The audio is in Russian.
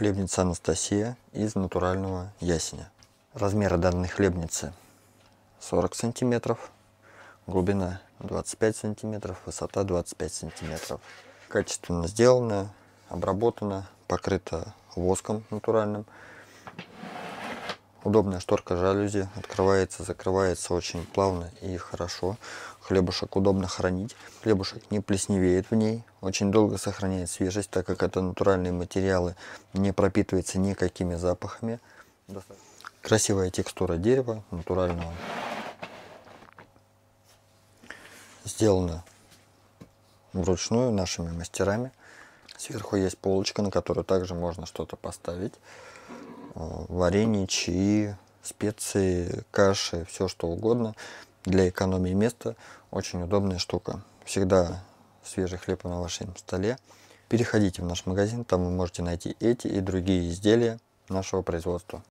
хлебница Анастасия из натурального ясеня. Размеры данной хлебницы 40 см, глубина 25 см, высота 25 см. Качественно сделана, обработана, покрыта воском натуральным. Удобная шторка жалюзи, открывается, закрывается очень плавно и хорошо. Хлебушек удобно хранить, хлебушек не плесневеет в ней, очень долго сохраняет свежесть, так как это натуральные материалы, не пропитывается никакими запахами. Красивая текстура дерева, натурального. Сделано вручную нашими мастерами. Сверху есть полочка, на которую также можно что-то поставить. Э, варенье, чаи, специи, каши, все что угодно. Для экономии места очень удобная штука. Всегда свежий хлеб на вашем столе. Переходите в наш магазин, там вы можете найти эти и другие изделия нашего производства.